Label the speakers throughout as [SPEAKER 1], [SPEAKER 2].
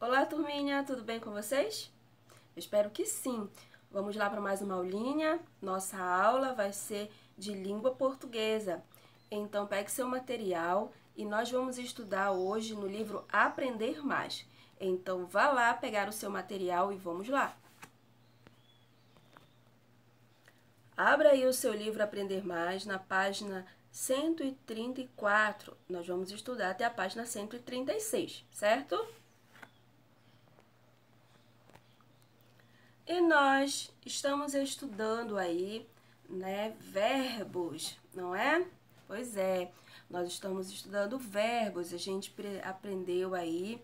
[SPEAKER 1] Olá, turminha, tudo bem com vocês? Eu espero que sim. Vamos lá para mais uma aulinha. Nossa aula vai ser de língua portuguesa. Então, pegue seu material e nós vamos estudar hoje no livro Aprender Mais. Então, vá lá pegar o seu material e vamos lá. Abra aí o seu livro Aprender Mais na página 134. Nós vamos estudar até a página 136, certo? Certo? E nós estamos estudando aí, né, verbos, não é? Pois é, nós estamos estudando verbos. A gente aprendeu aí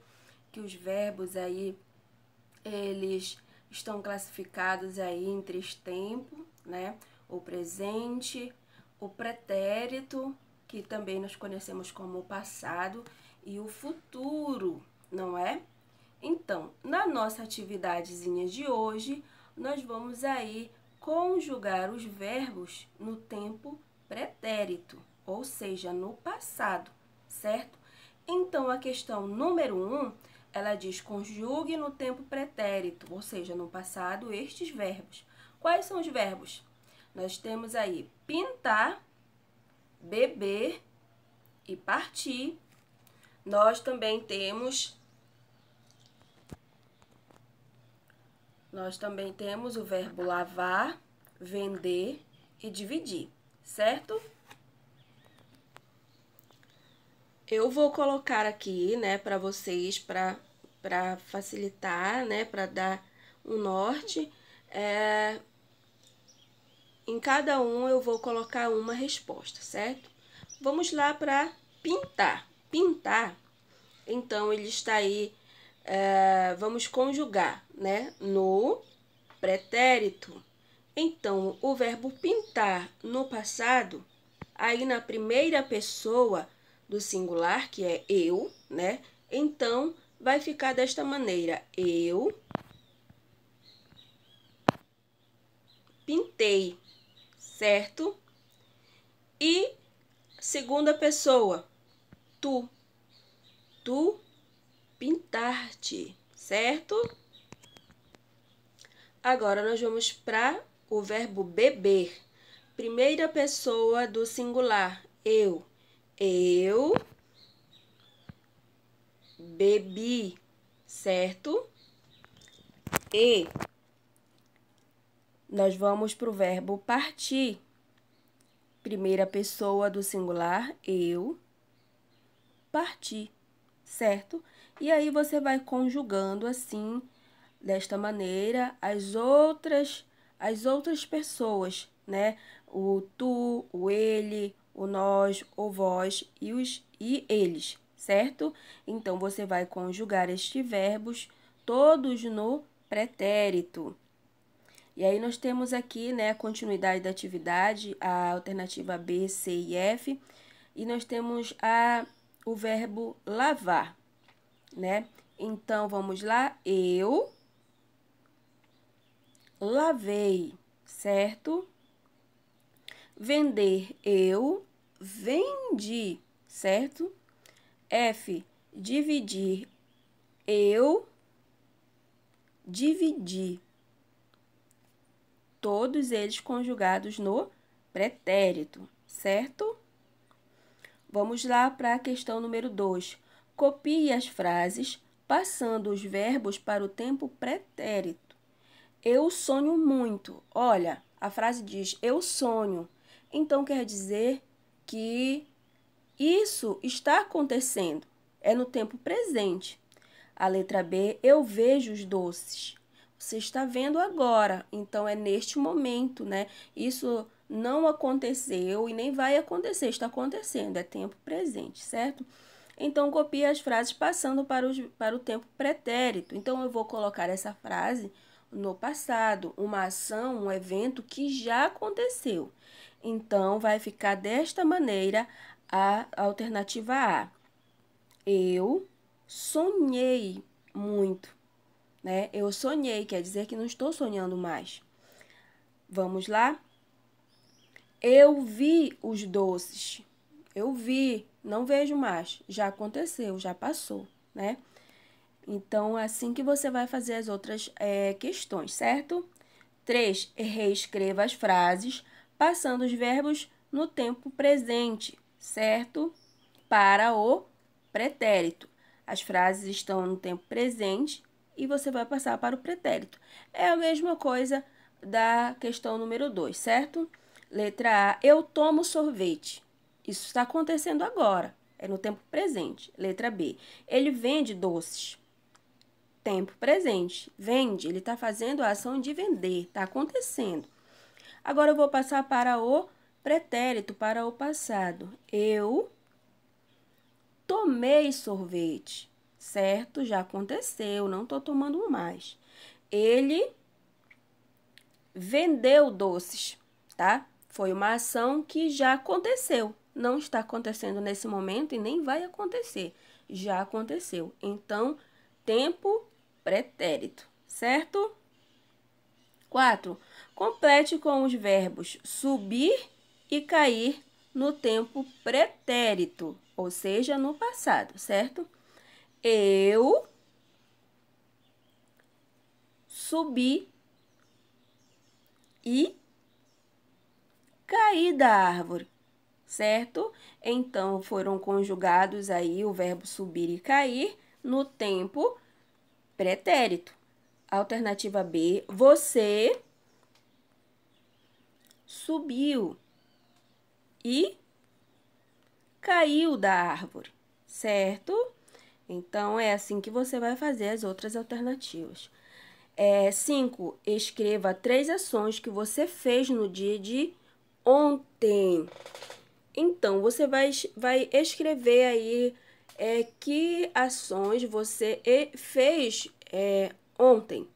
[SPEAKER 1] que os verbos aí eles estão classificados aí em três tempos, né? O presente, o pretérito, que também nós conhecemos como o passado, e o futuro, não é? Então, na nossa atividadezinha de hoje, nós vamos aí conjugar os verbos no tempo pretérito, ou seja, no passado, certo? Então, a questão número 1, um, ela diz conjugue no tempo pretérito, ou seja, no passado, estes verbos. Quais são os verbos? Nós temos aí pintar, beber e partir. Nós também temos Nós também temos o verbo lavar, vender e dividir, certo? Eu vou colocar aqui, né, para vocês, para facilitar, né, para dar um norte. É... Em cada um eu vou colocar uma resposta, certo? Vamos lá para pintar. Pintar, então, ele está aí uh, vamos conjugar, né? No pretérito. Então, o verbo pintar no passado, aí na primeira pessoa do singular, que é eu, né? Então, vai ficar desta maneira: eu pintei, certo? E segunda pessoa, tu. Tu pintar-te, certo? Agora nós vamos para o verbo beber. Primeira pessoa do singular, eu. Eu bebi, certo? E nós vamos para o verbo partir. Primeira pessoa do singular, eu parti, certo? E aí você vai conjugando assim, desta maneira, as outras as outras pessoas, né? O tu, o ele, o nós, o vós e os e eles, certo? Então você vai conjugar estes verbos todos no pretérito. E aí nós temos aqui, né, a continuidade da atividade, a alternativa B, C e F, e nós temos a o verbo lavar né? Então, vamos lá. Eu lavei, certo? Vender, eu vendi, certo? F, dividir, eu dividi. Todos eles conjugados no pretérito, certo? Vamos lá para a questão número 2. Copie as frases passando os verbos para o tempo pretérito. Eu sonho muito. Olha, a frase diz eu sonho. Então quer dizer que isso está acontecendo. É no tempo presente. A letra B, eu vejo os doces. Você está vendo agora, então é neste momento, né? Isso não aconteceu e nem vai acontecer, está acontecendo, é tempo presente, certo? Então, copie as frases passando para, os, para o tempo pretérito. Então, eu vou colocar essa frase no passado, uma ação, um evento que já aconteceu. Então, vai ficar desta maneira a alternativa A. Eu sonhei muito, né? Eu sonhei, quer dizer que não estou sonhando mais. Vamos lá? Eu vi os doces. Eu vi, não vejo mais. Já aconteceu, já passou, né? Então, é assim que você vai fazer as outras é, questões, certo? 3. Reescreva as frases passando os verbos no tempo presente, certo? Para o pretérito. As frases estão no tempo presente e você vai passar para o pretérito. É a mesma coisa da questão número 2, certo? Letra A, eu tomo sorvete. Isso está acontecendo agora, é no tempo presente. Letra B. Ele vende doces. Tempo presente. Vende, ele está fazendo a ação de vender, está acontecendo. Agora eu vou passar para o pretérito, para o passado. Eu tomei sorvete. Certo, já aconteceu, não estou tomando mais. Ele vendeu doces, tá? Foi uma ação que já aconteceu, não está acontecendo nesse momento e nem vai acontecer. Já aconteceu. Então, tempo pretérito, certo? 4. Complete com os verbos subir e cair no tempo pretérito, ou seja, no passado, certo? Eu subi e caí da árvore certo? Então foram conjugados aí o verbo subir e cair no tempo pretérito. Alternativa B, você subiu e caiu da árvore, certo? Então é assim que você vai fazer as outras alternativas. 5. É, escreva três ações que você fez no dia de ontem. Então, você vai, vai escrever aí é, que ações você fez é, ontem.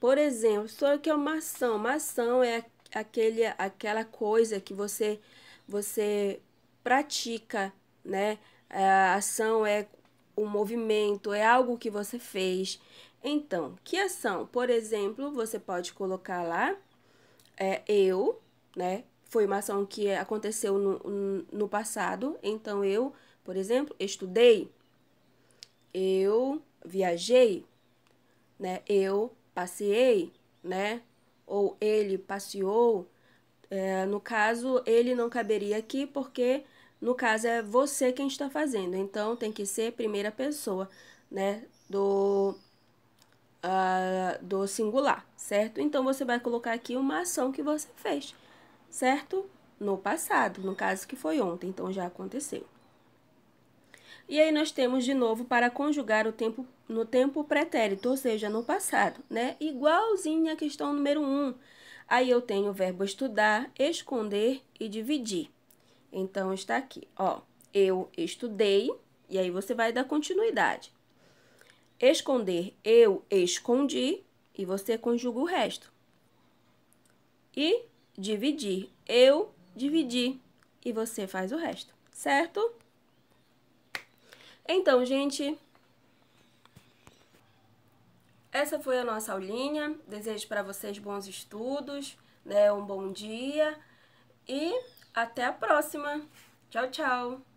[SPEAKER 1] Por exemplo, só que é uma ação. Uma ação é aquele, aquela coisa que você, você pratica, né? A ação é um movimento, é algo que você fez. Então, que ação? Por exemplo, você pode colocar lá é, eu, né? foi uma ação que aconteceu no, no passado, então eu, por exemplo, estudei, eu viajei, né? Eu passei, né? Ou ele passeou. É, no caso, ele não caberia aqui porque no caso é você quem está fazendo. Então tem que ser primeira pessoa, né? Do uh, do singular, certo? Então você vai colocar aqui uma ação que você fez certo? No passado, no caso que foi ontem, então já aconteceu. E aí nós temos de novo para conjugar o tempo no tempo pretérito, ou seja, no passado, né? igualzinho a questão número 1. Um. Aí eu tenho o verbo estudar, esconder e dividir. Então está aqui, ó, eu estudei, e aí você vai dar continuidade. Esconder, eu escondi, e você conjuga o resto. E dividir. Eu dividi e você faz o resto, certo? Então, gente, essa foi a nossa aulinha. Desejo para vocês bons estudos, né? Um bom dia e até a próxima. Tchau, tchau.